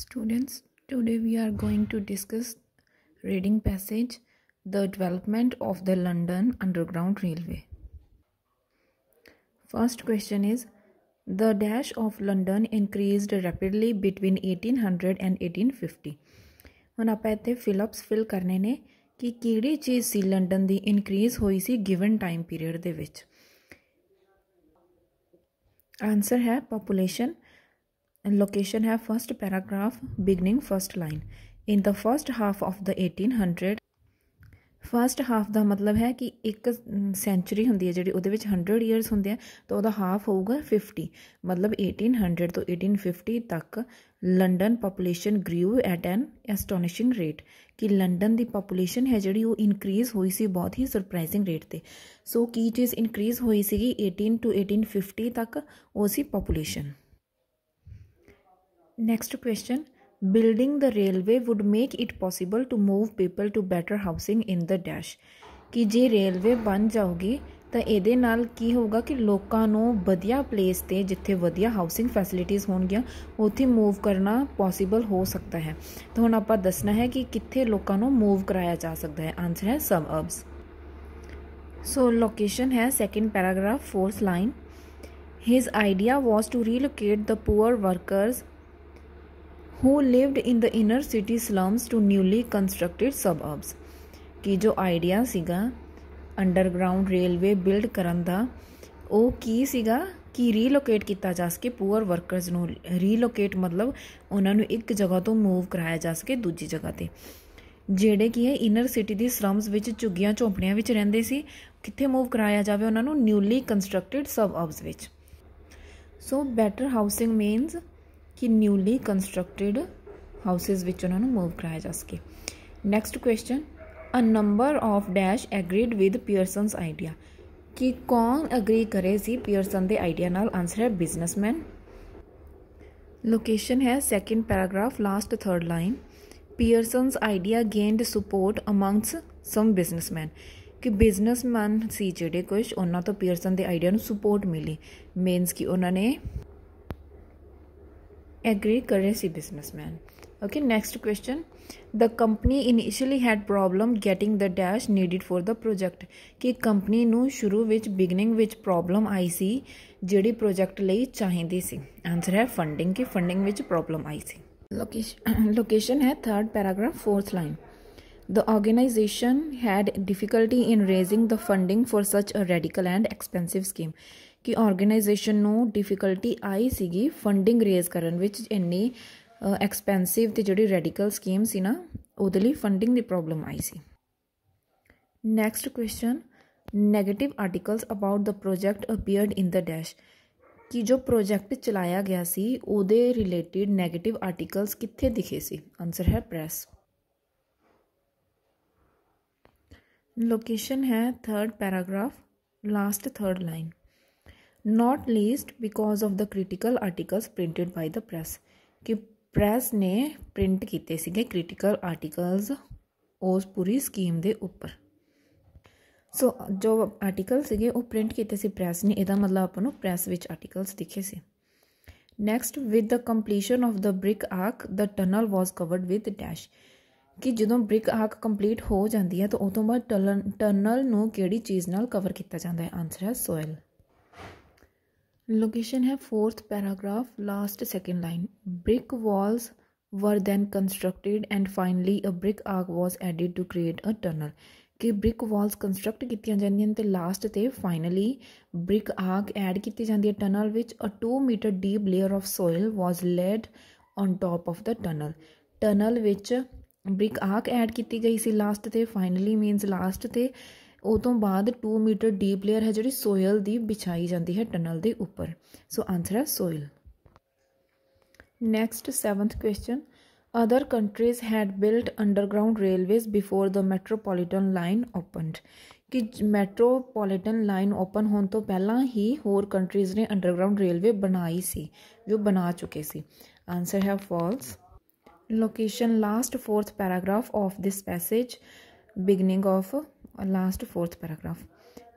Students, today we are going to discuss reading passage The Development of the London Underground Railway. First question is The dash of London increased rapidly between 1800 and 1850. hun apa ਇੱਥੇ ਫਿਲਪਸ fill ਕਰਨੇ ਨੇ ਕਿ ਕਿਹੜੀ ਚੀਜ਼ ਸੀ London ਦੀ increase ਹੋਈ ਸੀ given time period ਦੇ ਵਿੱਚ ਆਨਸਰ ਹੈ ਪੋਪੂਲੇਸ਼ਨ 1800 लोकेशन है first paragraph beginning first line in the first half of the eighteen hundred first half का मतलब है कि एक सेंचुरी होंगी है जी हंड्रड ईयरस होंगे तो वह हाफ होगा फिफ्टी मतलब एटीन हंड्रड तो एटीन फिफ्टी तक London population grew at an astonishing rate कि लंडन की पॉपुलेशन है जी इनक्रीज़ हुई सी बहुत ही सरप्राइजिंग रेट पर सो की चीज़ इनक्रीज़ हुई सी एटीन टू एटीन फिफ्टी तक वो सी population next question building the railway would make it possible to move people to better housing in the dash कि जे रेलवे बन जाऊगी तो ये की होगा कि लोगों वधिया प्लेस से जिते वधिया हाउसिंग फैसिलिटीज़ हो मूव करना पॉसीबल हो सकता है तो हम आप दसना है कि कितने लोगों मूव कराया जा सकता है आंसर है सब अब्स सो लोकेशन है second paragraph fourth line his idea was to relocate the poor workers who lived in the inner city slums to newly constructed suburbs ਕਿ ਜੋ ਆਈਡੀਆ ਸੀਗਾ ਅੰਡਰਗਰਾਉਂਡ ਰੇਲਵੇ ਬਿਲਡ ਕਰਨ ਦਾ ਉਹ ਕੀ ਸੀਗਾ ਕਿ ਰੀਲੋਕੇਟ ਕੀਤਾ ਜਾ ਸਕੇ ਪੂਅਰ ਵਰਕਰਸ ਨੂੰ ਰੀਲੋਕੇਟ ਮਤਲਬ ਉਹਨਾਂ ਨੂੰ ਇੱਕ ਜਗ੍ਹਾ ਤੋਂ ਮੂਵ ਕਰਾਇਆ ਜਾ ਸਕੇ ਦੂਜੀ ਜਗ੍ਹਾ ਤੇ ਜਿਹੜੇ ਕੀ ਹੈ ਇਨਰ ਸਿਟੀ ਦੀ ਸਲਮਸ ਵਿੱਚ ਝੁੱਗੀਆਂ ਝੋਂਪੜੀਆਂ ਵਿੱਚ ਰਹਿੰਦੇ ਸੀ ਕਿੱਥੇ ਮੂਵ ਕਰਾਇਆ ਜਾਵੇ ਉਹਨਾਂ ਨੂੰ ਨਿਊਲੀ ਕੰਸਟਰਕਟਿਡ ਸਬਅਬਸ ਵਿੱਚ ਸੋ ਬੈਟਰ ਹਾਊਸਿੰਗ ਮੀਨਸ कि न्यूली कंस्ट्रक्टेड हाउसेज उन्होंने मूव कराया जा सके next question a number of dash agreed with Pearson's idea कि कौन एग्री करे सी पीयरसन के आइडिया नाल आंसर है बिजनेसमैन लोकेशन है second paragraph last third line Pearson's idea gained support amongst some businessmen कि बिजनेसमैन ਸੀ ਜਿਹੜੇ कुछ उन्होंने ਤੋਂ ਪੀਅਰਸਨ ਦੇ ਆਈਡੀਆ ਨੂੰ ਸਪੋਰਟ ਮਿਲੀ ਮੀਨਸ ਕਿ एग्री करेंसी businessmen okay next question the company initially had problem getting the dash needed for the project कि कंपनी ने शुरू विच बिगनिंग विच प्रॉब्लम आई सी जिड़ी प्रोजेक्ट लिए चाहती सी आंसर है फंडिंग कि फंडिंग प्रॉब्लम आई सी लोकेशन लोकेशन है third paragraph fourth line The organization had difficulty in raising the funding for such a radical and expensive scheme ਕਿ ਆਰਗੇਨਾਈਜੇਸ਼ਨ ਨੂੰ ਡਿਫਿਕਲਟੀ ਆਈ ਸੀਗੀ ਫੰਡਿੰਗ ਰੇਜ਼ ਕਰਨ ਵਿੱਚ ਇੰਨੀ ਐਕਸਪੈਂਸਿਵ ਤੇ ਜਿਹੜੀ ਰੈਡੀਕਲ ਸਕੀਮ ਸੀ ਨਾ ਉਹਦੇ ਲਈ ਫੰਡਿੰਗ ਦੀ ਪ੍ਰੋਬਲਮ ਆਈ ਸੀ next question negative articles about the project appeared in the dash ਕਿ ਜੋ ਪ੍ਰੋਜੈਕਟ ਚਲਾਇਆ ਗਿਆ ਸੀ ਉਹਦੇ ਰਿਲੇਟਡ 네ਗੇਟਿਵ ਆਰਟੀਕਲਸ ਕਿੱਥੇ ਦਿਖੇ ਸੀ ਆਨਸਰ ਹੈ ਪ੍ਰੈਸ लोकेशन है third paragraph last third line not least because of the critical articles printed by the press कि प्रेस ने प्रिंट किए थे क्रिटिकल आर्टिकल्स उस पूरी स्कीम के उपर सो so, जो आर्टिकल से प्रिंट किए प्रेस ने यदा मतलब अपन प्रेस में आर्टिकल्स दिखे से next with the completion of the brick arch the tunnel was covered with dash ਕਿ ਜਦੋਂ ਬ੍ਰਿਕ ਆਰਕ ਕੰਪਲੀਟ ਹੋ ਜਾਂਦੀ ਹੈ ਤਾਂ ਉਸ ਤੋਂ ਬਾਅਦ ਟਨਲ ਨੂੰ ਕਿਹੜੀ ਚੀਜ਼ ਨਾਲ ਕਵਰ ਕੀਤਾ ਜਾਂਦਾ ਹੈ ਆਨਸਰ ਹੈ ਸੋਇਲ ਲੋਕੇਸ਼ਨ ਹੈ 4th paragraph last second line brick walls were then constructed and finally a brick arc was added to create a tunnel ਕਿ ਬ੍ਰਿਕ ਵਾਲਸ ਕੰਸਟਰਕਟ ਕੀਤੀਆਂ ਜਾਂਦੀਆਂ ਨੇ ਤੇ ਲਾਸਟ ਤੇ ਫਾਈਨਲੀ ਬ੍ਰਿਕ ਆਰਕ ਐਡ ਕੀਤੀ ਜਾਂਦੀ ਹੈ ਟਨਲ ਵਿੱਚ a 2 metre deep layer of soil was laid on top of the tunnel tunnel ਵਿੱਚ ब्रिक आक एड की गई सी लास्ट से फाइनली मीनस लास्ट से वो तो बाद टू मीटर डीप लेयर है जोड़ी सोयल की बिछाई जाती है टनल के उपर सो आंसर है soil next seventh question other countries had built underground railways before the metropolitan line open कि मैट्रोपोलीटन लाइन ओपन होने तो पहला ही होर कंट्रीज़ ने अंडरग्राउंड रेलवे बनाई सी जो बना चुके से आंसर है false location last fourth paragraph of this passage beginning of last fourth paragraph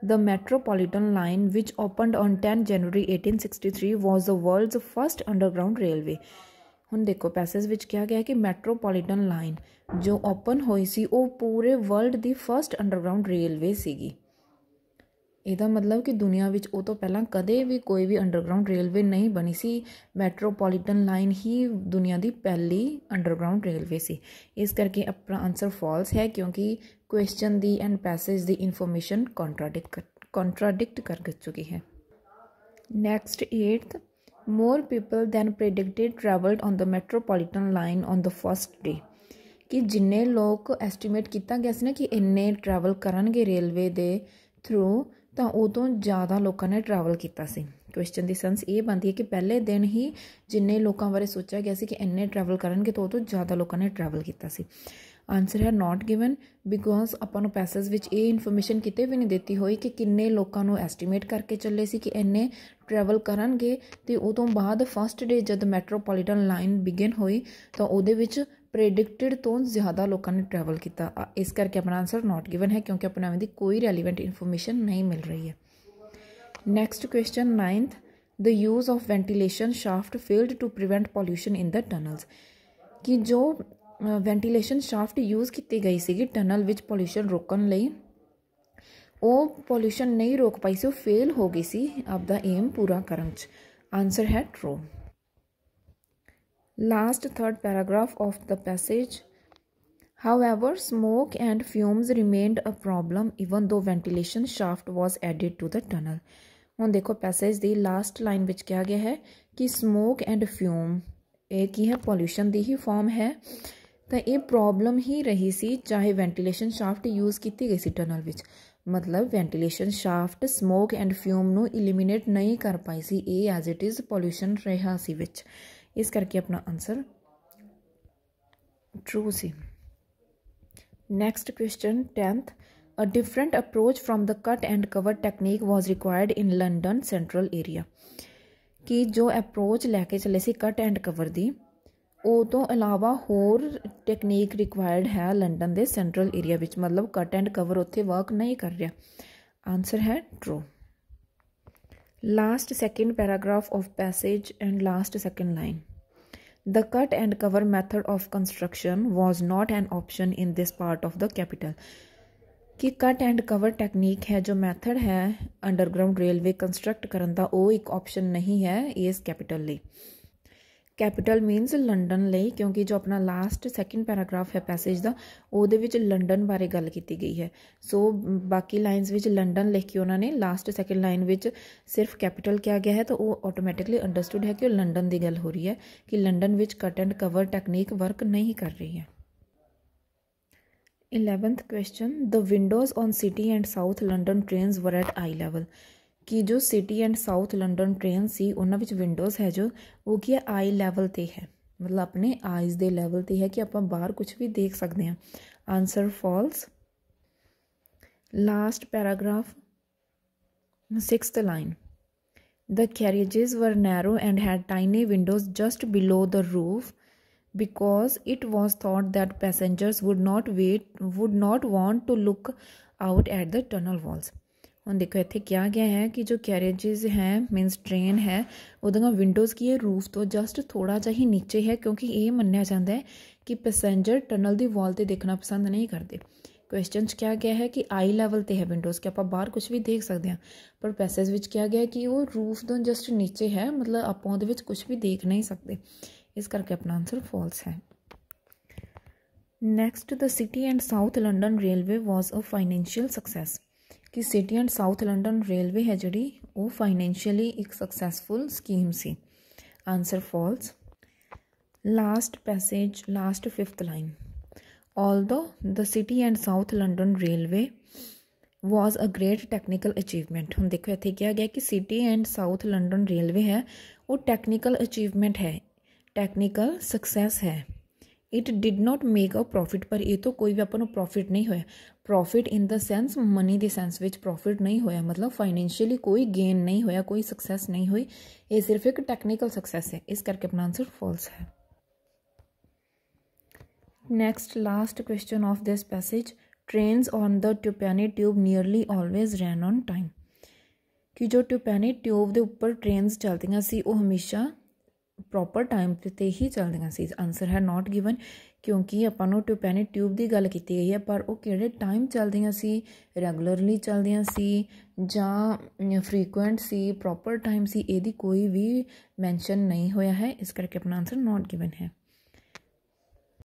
the metropolitan line which opened on 10 january 1863 was the world's first underground railway ਹੁਣ ਦੇਖੋ ਪੈਸੇਜ ਵਿੱਚ ਕਿਹਾ ਗਿਆ ਕਿ ਮੈਟਰੋਪੋਲੀਟਨ ਲਾਈਨ ਜੋ ਓਪਨ ਹੋਈ ਸੀ ਉਹ ਪੂਰੇ ਵਰਲਡ ਦੀ ਫਰਸਟ ਅੰਡਰਗਰਾਉਂਡ ਰੇਲਵੇ ਸੀਗੀ ਇਹਦਾ ਮਤਲਬ ਕਿ ਦੁਨੀਆ ਵਿੱਚ ਉਹ ਤੋਂ ਪਹਿਲਾਂ ਕਦੇ ਵੀ ਕੋਈ ਵੀ ਅੰਡਰਗਰਾਉਂਡ ਰੇਲਵੇ ਨਹੀਂ ਬਣੀ ਸੀ ਮੈਟਰੋਪੋਲੀਟਨ ਲਾਈਨ ਹੀ ਦੁਨੀਆ ਦੀ ਪਹਿਲੀ ਅੰਡਰਗਰਾਉਂਡ ਰੇਲਵੇ ਸੀ ਇਸ ਕਰਕੇ ਆਪਣਾ ਆਨਸਰ ਫਾਲਸ ਹੈ ਕਿਉਂਕਿ ਕੁਐਸਚਨ ਦੀ ਐਂਡ ਪੈਸੇਜ ਦੀ ਇਨਫੋਰਮੇਸ਼ਨ ਕੰਟਰਾਡਿਕਟ ਕੰਟਰਾਡਿਕਟ ਕਰ ਚੁੱਕੀ ਹੈ next 8th more people than predicted traveled on the metropolitan line on the first day ਕਿ ਜਿੰਨੇ ਲੋਕ ਐਸਟੀਮੇਟ ਕੀਤਾ ਗਿਆ ਸੀ ਨਾ ਕਿ ਇੰਨੇ ਟਰੈਵਲ ਕਰਨਗੇ ਰੇਲਵੇ ਦੇ ਥਰੂ ਤਾਂ ਉਦੋਂ ਜ਼ਿਆਦਾ ਲੋਕਾਂ ਨੇ ਟਰੈਵਲ ਕੀਤਾ ਸੀ ਕੁਐਸਚਨ ਦੀ ਸੈਂਸ ਇਹ ਬਣਦੀ ਹੈ ਕਿ ਪਹਿਲੇ ਦਿਨ ਹੀ ਜਿੰਨੇ ਲੋਕਾਂ ਬਾਰੇ ਸੋਚਿਆ ਗਿਆ ਸੀ ਕਿ ਇੰਨੇ ਟਰੈਵਲ ਕਰਨਗੇ ਤਾਂ ਉਦੋਂ ਜ਼ਿਆਦਾ ਲੋਕਾਂ ਨੇ ਟਰੈਵਲ ਕੀਤਾ ਸੀ ਆਨਸਰ ਹੈ ਨਾਟ ਗਿਵਨ ਬਿਕੋਜ਼ ਆਪਾਂ ਨੂੰ ਪੈਸਸ ਵਿੱਚ ਇਹ ਇਨਫੋਰਮੇਸ਼ਨ ਕਿਤੇ ਵੀ ਨਹੀਂ ਦਿੱਤੀ ਹੋਈ ਕਿ ਕਿੰਨੇ ਲੋਕਾਂ ਨੂੰ ਐਸਟੀਮੇਟ ਕਰਕੇ ਚੱਲੇ ਸੀ ਕਿ ਇੰਨੇ ਟਰੈਵਲ ਕਰਨਗੇ ਤੇ ਉਦੋਂ ਬਾਅਦ ਫਸਟ ਡੇ ਜਦ ਮੈਟਰੋਪੋਲੀਟਨ ਲਾਈਨ ਬਿਗਨ ਹੋਈ ਤਾਂ ਉਹਦੇ ਵਿੱਚ प्रेडिक्टिड तो ज़्यादा लोगों ने ट्रैवल किया इस करके अपना आंसर नॉट गिवन है क्योंकि अपने एवं कोई रेलीवेंट इनफोरमेन नहीं मिल रही है next question ninth the use of ventilation shafts failed to prevent pollution in the tunnels कि जो वेंटीलेन शाफ्ट यूज़ की गई सी टनल विच पॉल्यूशन रोकने वो पॉल्यूशन नहीं रोक पाई से फेल हो गई सी आपका एम पूरा करने आंसर है ट्रो Last third paragraph of the passage. However, smoke and fumes remained a problem even though ventilation shaft was added to the tunnel. hun dekho passage the last line vich kya gaya hai ki smoke and fume ਇਹ ਕੀ hai pollution di hi form hai ta eh problem hi rahi si chahe ventilation shaft use kiti gayi si tunnel vich मतलब ventilation shaft smoke and fume ਨੂੰ eliminate नहीं कर पाई सी ਇਹ as it is pollution ਰਿਹਾ ਸੀ इस करके अपना answer true सी next question tenth a different approach from the cut and cover technique was required in london central area ਕਿ ਜੋ ਅਪਰੋਚ ਲੈ ਕੇ ਚੱਲੇ ਸੀ ਕਟ ਐਂਡ ਕਵਰ ਦੀ ਉਹ ਤੋਂ ਇਲਾਵਾ ਹੋਰ ਟੈਕਨੀਕ ਰਿਕੁਆਇਰਡ ਹੈ ਲੰਡਨ ਦੇ ਸੈਂਟਰਲ ਏਰੀਆ ਵਿੱਚ ਮਤਲਬ ਕਟ ਐਂਡ ਕਵਰ ਉੱਥੇ ਵਰਕ ਨਹੀਂ ਕਰ ਰਿਹਾ ਆਨਸਰ ਹੈ true last second paragraph of passage and last second line the cut and cover method of construction was not an option in this part of the capital ਕਿ ਕਟ and cover technique ਹੈ ਜੋ method ਹੈ underground railway construct ਕਰਨ ਦਾ ਉਹ ਇੱਕ option ਨਹੀਂ ਹੈ ਇਸ ਕੈਪੀਟਲ ਲਈ कैपिटल मीनस लंडन ले क्योंकि जो अपना लास्ट सैकेंड पैराग्राफ है पैसेज का वो लंडन बारे गल की गई है सो so, बाकी लाइनस में लंडन लिख के उन्होंने लास्ट सैकेंड लाइन में सिर्फ कैपिटल क्या गया है तो वह ऑटोमैटिकली अंडरसटूड है कि लंडन की गल हो रही है कि London cut and cover technique work नहीं कर रही है eleventh question the windows on city and south London trains were at eye level कि जो city and south London train से उन्होंने विंडोज़ है जो वो कि आई लैवल पर है मतलब अपने आइज़ के लैवल पर है कि आप बहर कुछ भी देख सकते हैं answer false last paragraph six line the carriages were narrow and had tiny windows just below the roof because it was thought that passengers would not wait would not want to look out at the tunnel walls ਹੁਣ ਦੇਖੋ ਇੱਥੇ ਕਿਹਾ ਗਿਆ ਹੈ ਕਿ ਜੋ ਕੈਰੇजेस ਹੈ means train ਹੈ ਉਹਦਾ ਵਿੰਡੋਜ਼ ਕੀ ਹੈ ਰੂਫ ਤੋਂ ਜਸਟ ਥੋੜਾ ਜਿਹਾ ਹੀ ਨੀਚੇ ਹੈ ਕਿਉਂਕਿ ਇਹ ਮੰਨਿਆ ਜਾਂਦਾ ਹੈ ਕਿ ਪੈਸੇਂਜਰ ਟਨਲ ਦੀ ਵਾਲ ਤੇ ਦੇਖਣਾ ਪਸੰਦ ਨਹੀਂ ਕਰਦੇ ਕੁਐਸਚਨ ਚ ਕਿਹਾ ਗਿਆ ਹੈ ਕਿ ਆਈ ਲੈਵਲ ਤੇ ਹੈ ਵਿੰਡੋਜ਼ ਕਿ ਆਪਾਂ ਬਾਹਰ ਕੁਝ ਵੀ ਦੇਖ ਸਕਦੇ ਹਾਂ ਪਰ ਪੈਸੇਜ ਵਿੱਚ ਕਿਹਾ ਗਿਆ ਕਿ ਉਹ ਰੂਫ ਤੋਂ ਜਸਟ ਨੀਚੇ ਹੈ ਮਤਲਬ ਆਪਾਂ ਉਹਦੇ ਵਿੱਚ ਕੁਝ ਵੀ ਦੇਖ ਨਹੀਂ ਸਕਦੇ ਇਸ ਕਰਕੇ ਆਪਣਾ ਆਨਸਰ ਫਾਲਸ ਹੈ next the city and south London railway was a financial success कि city and south London railway है जड़ी वो फाइनेंशियली एक सक्सेसफुल स्कीम सी answer false last passage last fifth line all the city and south London railway was a great technical achievement हम देखो इतने क्या गया कि city and south London railway है वो टैक्निकल अचीवमेंट है टैक्नीकल सक्सैस है it did not make a profit पर यह तो कोई भी अपन प्रॉफिट नहीं होया profit in the sense money the sense which profit नहीं होया मतलब फाइनेंशियली कोई गेन नहीं होया कोई सक्सेस नहीं हुई ये सिर्फ एक टेक्निकल सक्सेस है इस करके अपना आंसर फॉल्स है next last question of this passage trains on the tuppenny tube nearly always ran on time कि जो ट्यूपैनी ट्यूब के उपर ट्रेनस चलती सी वो हमेशा ਪ੍ਰੋਪਰ ਟਾਈਮ ਤੇ ਹੀ ਚੱਲਦੀਆਂ ਸੀ ਆਨਸਰ ਹੈ ਨਾਟ ਗਿਵਨ ਕਿਉਂਕਿ ਆਪਾਂ ਨੂੰ ਟਿਊਪੈਨਿਟ ਟਿਊਬ ਦੀ ਗੱਲ ਕੀਤੀ ਗਈ ਹੈ ਪਰ ਉਹ ਕਿਹੜੇ ਟਾਈਮ ਚੱਲਦੀਆਂ ਸੀ ਰੈਗੂਲਰਲੀ ਚੱਲਦੀਆਂ ਸੀ ਜਾਂ ਫ੍ਰੀਕੁਐਂਟ ਸੀ ਪ੍ਰੋਪਰ ਟਾਈਮ ਸੀ ਇਹਦੀ ਕੋਈ ਵੀ ਮੈਂਸ਼ਨ ਨਹੀਂ ਹੋਇਆ ਹੈ ਇਸ ਕਰਕੇ ਆਪਣਾ ਆਨਸਰ ਨਾਟ ਗਿਵਨ ਹੈ